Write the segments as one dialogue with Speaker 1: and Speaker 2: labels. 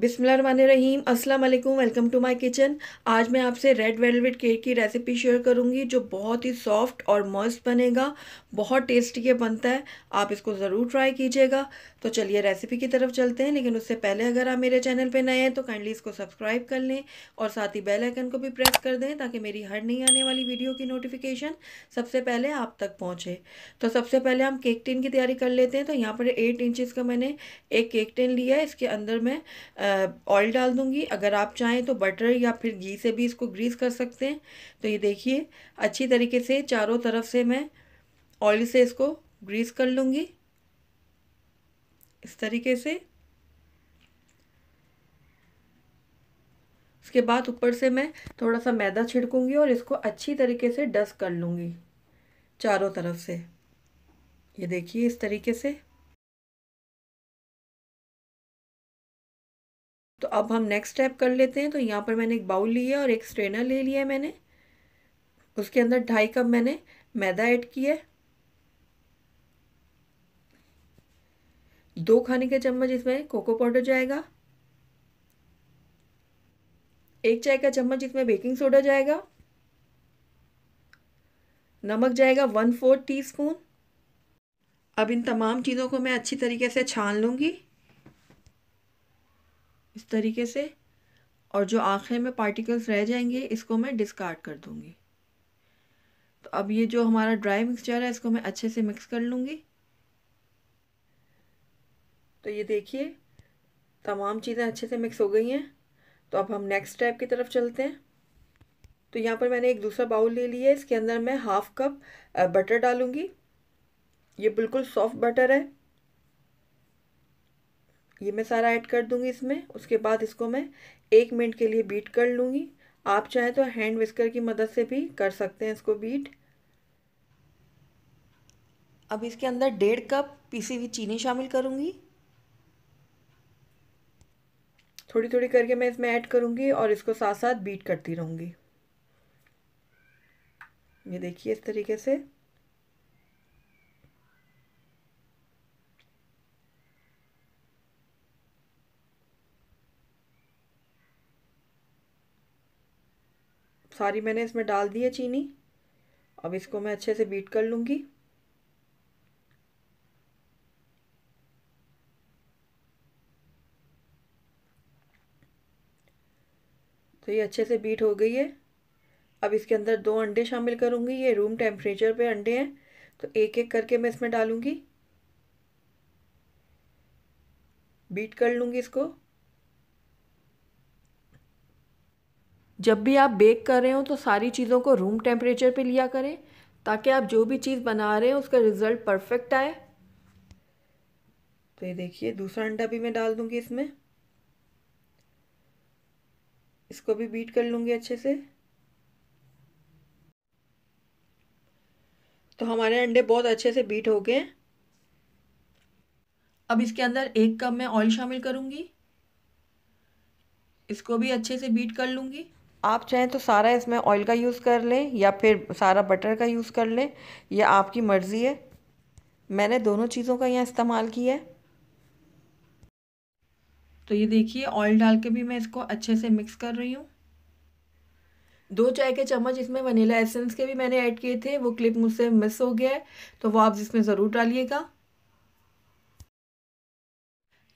Speaker 1: बिसमीम अस्सलाम वालेकुम वेलकम टू माय किचन आज मैं आपसे रेड वेलवेट केक की रेसिपी शेयर करूंगी जो बहुत ही सॉफ्ट और मस्त बनेगा बहुत टेस्टी ये बनता है आप इसको ज़रूर ट्राई कीजिएगा तो चलिए रेसिपी की तरफ चलते हैं लेकिन उससे पहले अगर आप मेरे चैनल पे नए हैं तो काइंडली इसको सब्सक्राइब कर लें और साथ ही बेल आइकन को भी प्रेस कर दें ताकि मेरी हर नई आने वाली वीडियो की नोटिफिकेशन सबसे पहले आप तक पहुँचे तो सबसे पहले हम केक टिन की तैयारी कर लेते हैं तो यहाँ पर एट इंचज़ का मैंने एक केक टिन लिया है इसके अंदर मैं ऑयल uh, डाल दूंगी अगर आप चाहें तो बटर या फिर घी से भी इसको ग्रीस कर सकते हैं तो ये देखिए अच्छी तरीके से चारों तरफ से मैं ऑयल से इसको ग्रीस कर लूँगी इस तरीके से उसके बाद ऊपर से मैं थोड़ा सा मैदा छिड़कूंगी और इसको अच्छी तरीके से डस्ट कर लूँगी चारों तरफ से ये देखिए इस तरीके से तो अब हम नेक्स्ट स्टेप कर लेते हैं तो यहाँ पर मैंने एक बाउल लिया और एक स्ट्रेनर ले लिया मैंने उसके अंदर ढाई कप मैंने मैदा ऐड किया दो खाने के चम्मच इसमें कोको पाउडर जाएगा एक चाय का चम्मच इसमें बेकिंग सोडा जाएगा नमक जाएगा वन फोर्थ टीस्पून अब इन तमाम चीज़ों को मैं अच्छी तरीके से छान लूँगी इस तरीके से और जो आखिर में पार्टिकल्स रह जाएंगे इसको मैं डिस्कार्ड कर दूंगी तो अब ये जो हमारा ड्राई मिक्सचर है इसको मैं अच्छे से मिक्स कर लूँगी तो ये देखिए तमाम चीज़ें अच्छे से मिक्स हो गई हैं तो अब हम नेक्स्ट स्टेप की तरफ चलते हैं तो यहाँ पर मैंने एक दूसरा बाउल ले लिया है इसके अंदर मैं हाफ़ कप बटर डालूंगी ये बिल्कुल सॉफ्ट बटर है ये मैं सारा ऐड कर दूंगी इसमें उसके बाद इसको मैं एक मिनट के लिए बीट कर लूँगी आप चाहें तो हैंड विस्कर की मदद से भी कर सकते हैं इसको बीट अब इसके अंदर डेढ़ कप पीसी हुई चीनी शामिल करूँगी थोड़ी थोड़ी करके मैं इसमें ऐड करूँगी और इसको साथ साथ बीट करती रहूँगी ये देखिए इस तरीके से सारी मैंने इसमें डाल दी है चीनी अब इसको मैं अच्छे से बीट कर लूँगी तो ये अच्छे से बीट हो गई है अब इसके अंदर दो अंडे शामिल करूँगी ये रूम टेम्परेचर पे अंडे हैं तो एक एक करके मैं इसमें डालूँगी बीट कर लूँगी इसको जब भी आप बेक कर रहे हो तो सारी चीज़ों को रूम टेम्परेचर पे लिया करें ताकि आप जो भी चीज़ बना रहे हैं उसका रिज़ल्ट परफेक्ट आए तो ये देखिए दूसरा अंडा भी मैं डाल दूँगी इसमें इसको भी बीट कर लूँगी अच्छे से तो हमारे अंडे बहुत अच्छे से बीट हो गए अब इसके अंदर एक कप मैं ऑयल शामिल करूँगी इसको भी अच्छे से बीट कर लूँगी आप चाहें तो सारा इसमें ऑयल का यूज़ कर लें या फिर सारा बटर का यूज़ कर लें यह आपकी मर्ज़ी है मैंने दोनों चीज़ों का यहाँ इस्तेमाल किया है तो ये देखिए ऑयल डाल के भी मैं इसको अच्छे से मिक्स कर रही हूँ दो चाय के चम्मच इसमें वनीला एसेंस के भी मैंने ऐड किए थे वो क्लिप मुझसे मिस हो गया है तो वो आप इसमें ज़रूर डालिएगा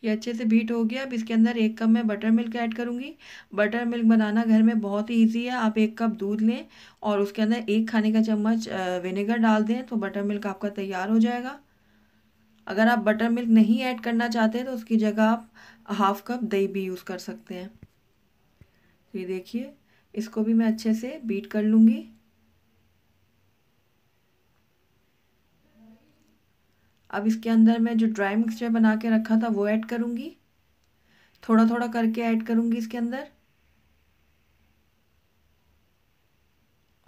Speaker 1: ये अच्छे से बीट हो गया अब इसके अंदर एक कप मैं बटर मिल्क ऐड करूँगी बटर मिल्क बनाना घर में बहुत ही ईजी है आप एक कप दूध लें और उसके अंदर एक खाने का चम्मच विनेगर डाल दें तो बटर मिल्क आपका तैयार हो जाएगा अगर आप बटर मिल्क नहीं ऐड करना चाहते तो उसकी जगह आप हाफ कप दही भी यूज़ कर सकते हैं तो ये देखिए इसको भी मैं अच्छे से बीट कर लूँगी अब इसके अंदर मैं जो ड्राई मिक्सचर बना के रखा था वो ऐड करूँगी थोड़ा थोड़ा करके ऐड करूँगी इसके अंदर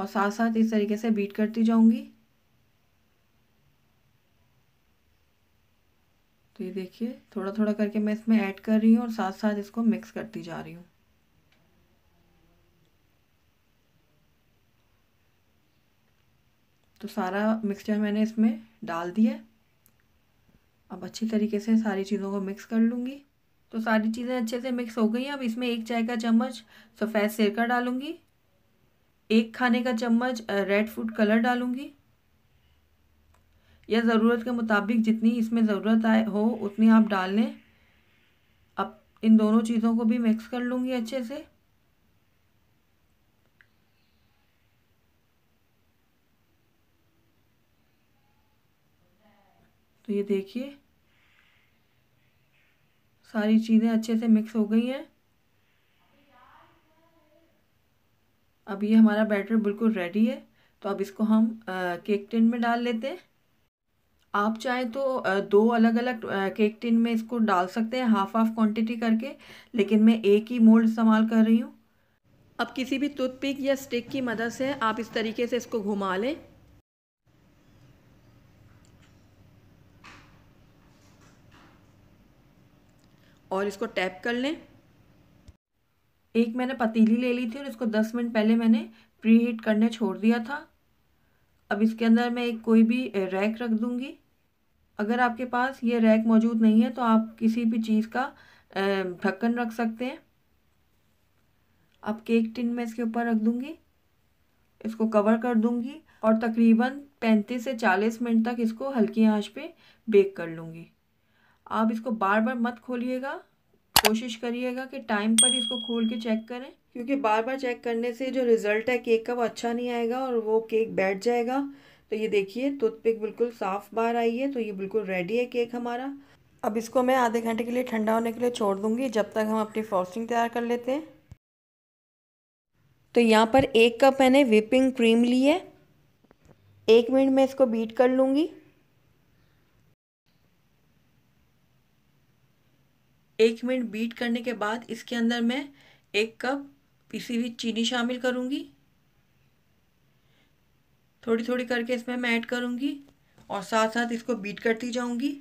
Speaker 1: और साथ साथ इस तरीके से बीट करती जाऊँगी तो ये देखिए थोड़ा थोड़ा करके मैं इसमें ऐड कर रही हूँ और साथ साथ इसको मिक्स करती जा रही हूँ तो सारा मिक्सचर मैंने इसमें डाल दिया अब अच्छी तरीके से सारी चीज़ों को मिक्स कर लूँगी तो सारी चीज़ें अच्छे से मिक्स हो गई अब इसमें एक चाय का चम्मच सफ़ेद सिरका डालूँगी एक खाने का चम्मच रेड फूड कलर डालूँगी या ज़रूरत के मुताबिक जितनी इसमें ज़रूरत आए हो उतनी आप डाल लें अब इन दोनों चीज़ों को भी मिक्स कर लूँगी अच्छे से तो ये देखिए सारी चीज़ें अच्छे से मिक्स हो गई हैं अब ये हमारा बैटर बिल्कुल रेडी है तो अब इसको हम आ, केक टिन में डाल लेते हैं आप चाहे तो दो अलग अलग केक टिन में इसको डाल सकते हैं हाफ हाफ क्वांटिटी करके लेकिन मैं एक ही मोल्ड इस्तेमाल कर रही हूँ अब किसी भी टूथपिक या स्टिक की मदद से आप इस तरीके से इसको घुमा लें और इसको टैप कर लें एक मैंने पतीली ले ली थी और इसको दस मिनट पहले मैंने प्री हीट करने छोड़ दिया था अब इसके अंदर मैं एक कोई भी रैक रख दूँगी अगर आपके पास ये रैक मौजूद नहीं है तो आप किसी भी चीज़ का ढक्कन रख सकते हैं अब केक टिन में इसके ऊपर रख दूँगी इसको कवर कर दूँगी और तकरीबन पैंतीस से चालीस मिनट तक इसको हल्की आंच पे बेक कर लूँगी आप इसको बार बार मत खोलिएगा कोशिश करिएगा कि टाइम पर इसको खोल के चेक करें क्योंकि बार बार चेक करने से जो रिज़ल्ट है केक का वो अच्छा नहीं आएगा और वो केक बैठ जाएगा तो ये देखिए टूथपिक बिल्कुल साफ़ बाहर आई है तो ये बिल्कुल रेडी है केक हमारा अब इसको मैं आधे घंटे के लिए ठंडा होने के लिए छोड़ दूँगी जब तक हम अपनी फ्रॉस्टिंग तैयार कर लेते हैं तो यहाँ पर एक कप मैंने व्हिपिंग क्रीम ली है एक मिनट में इसको बीट कर लूँगी एक मिनट बीट करने के बाद इसके अंदर मैं एक कप पिसी हुई चीनी शामिल करूँगी थोड़ी थोड़ी करके इसमें मैं ऐड करूँगी और साथ साथ इसको बीट करती जाऊँगी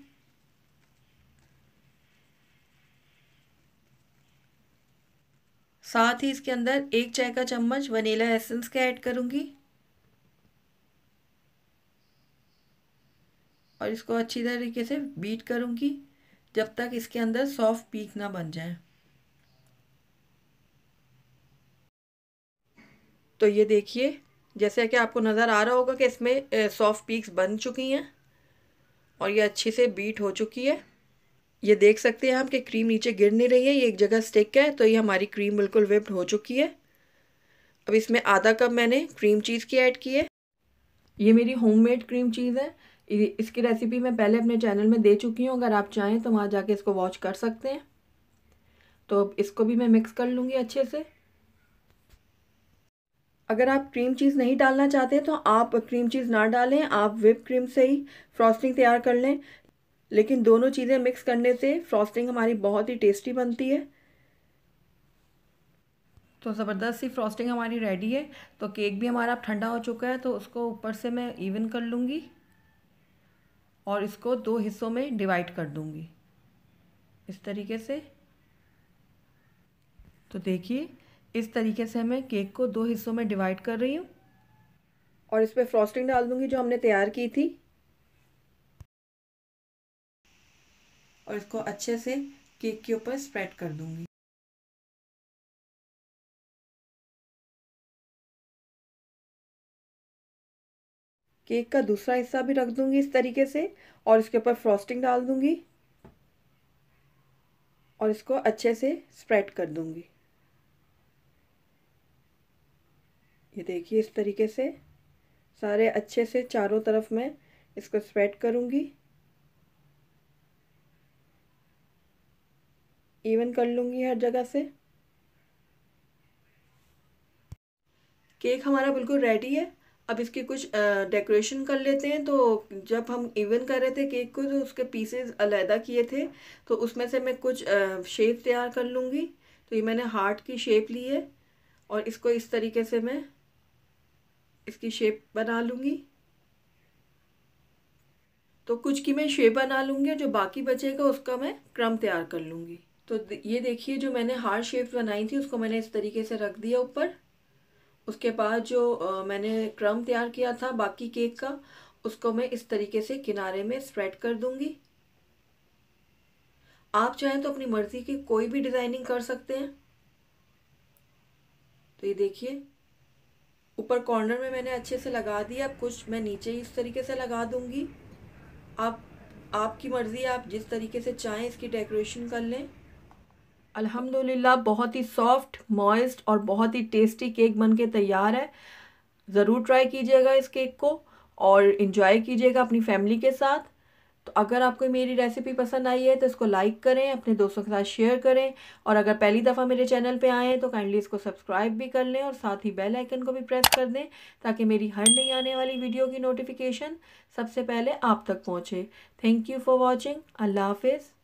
Speaker 1: साथ ही इसके अंदर एक चाय का चम्मच वनीला एसेंस का ऐड करूँगी और इसको अच्छी तरीके से बीट करूँगी जब तक इसके अंदर सॉफ्ट पीक ना बन जाए तो ये देखिए जैसे कि आपको नज़र आ रहा होगा कि इसमें सॉफ्ट पीक्स बन चुकी हैं और ये अच्छे से बीट हो चुकी है ये देख सकते हैं हम कि क्रीम नीचे गिर नहीं रही है ये एक जगह स्टिक है तो ये हमारी क्रीम बिल्कुल विप्ड हो चुकी है अब इसमें आधा कप मैंने क्रीम चीज़ की ऐड की है ये मेरी होममेड क्रीम चीज़ है इसकी रेसिपी मैं पहले अपने चैनल में दे चुकी हूँ अगर आप चाहें तो वहाँ जाके इसको वॉच कर सकते हैं तो अब इसको भी मैं मिक्स कर लूँगी अच्छे से अगर आप क्रीम चीज़ नहीं डालना चाहते तो आप क्रीम चीज़ ना डालें आप विप क्रीम से ही फ्रॉस्टिंग तैयार कर लें लेकिन दोनों चीज़ें मिक्स करने से फ्रॉस्टिंग हमारी बहुत ही टेस्टी बनती है तो ज़बरदस्त सी फ्रॉस्टिंग हमारी रेडी है तो केक भी हमारा ठंडा हो चुका है तो उसको ऊपर से मैं इवन कर लूँगी और इसको दो हिस्सों में डिवाइड कर दूंगी इस तरीके से तो देखिए इस तरीके से मैं केक को दो हिस्सों में डिवाइड कर रही हूँ और इस पर फ्रॉस्टिंग डाल दूंगी जो हमने तैयार की थी और इसको अच्छे से केक के ऊपर स्प्रेड कर दूंगी केक का दूसरा हिस्सा भी रख दूंगी इस तरीके से और इसके ऊपर फ्रॉस्टिंग डाल दूंगी और इसको अच्छे से स्प्रेड कर दूंगी ये देखिए इस तरीके से सारे अच्छे से चारों तरफ मैं इसको स्प्रेड करूंगी इवन कर लूंगी हर जगह से केक हमारा बिल्कुल रेडी है अब इसकी कुछ डेकोरेशन कर लेते हैं तो जब हम इवन कर रहे थे केक को तो उसके पीसेस अलहदा किए थे तो उसमें से मैं कुछ शेप तैयार कर लूँगी तो ये मैंने हार्ट की शेप ली है और इसको इस तरीके से मैं इसकी शेप बना लूँगी तो कुछ की मैं शेप बना लूँगी जो बाकी बचेगा उसका मैं क्रम तैयार कर लूँगी तो ये देखिए जो मैंने हार्ट शेप बनाई थी उसको मैंने इस तरीके से रख दिया ऊपर उसके बाद जो आ, मैंने क्रम तैयार किया था बाकी केक का उसको मैं इस तरीके से किनारे में स्प्रेड कर दूंगी आप चाहें तो अपनी मर्ज़ी की कोई भी डिज़ाइनिंग कर सकते हैं तो ये देखिए ऊपर कॉर्नर में मैंने अच्छे से लगा दिया अब कुछ मैं नीचे ही इस तरीके से लगा दूंगी आप आपकी मर्ज़ी आप जिस तरीके से चाहें इसकी डेकोरेशन कर लें अल्हम्दुलिल्लाह बहुत ही सॉफ्ट मॉइस्ट और बहुत ही टेस्टी केक बन के तैयार है ज़रूर ट्राई कीजिएगा इस केक को और इन्जॉय कीजिएगा अपनी फैमिली के साथ तो अगर आपको मेरी रेसिपी पसंद आई है तो इसको लाइक करें अपने दोस्तों के साथ शेयर करें और अगर पहली दफ़ा मेरे चैनल पे आए हैं तो काइंडली इसको सब्सक्राइब भी कर लें और साथ ही बेल आइकन को भी प्रेस कर दें ताकि मेरी हर नई आने वाली वीडियो की नोटिफिकेशन सबसे पहले आप तक पहुँचे थैंक यू फॉर वॉचिंग अल्लाह हाफिज़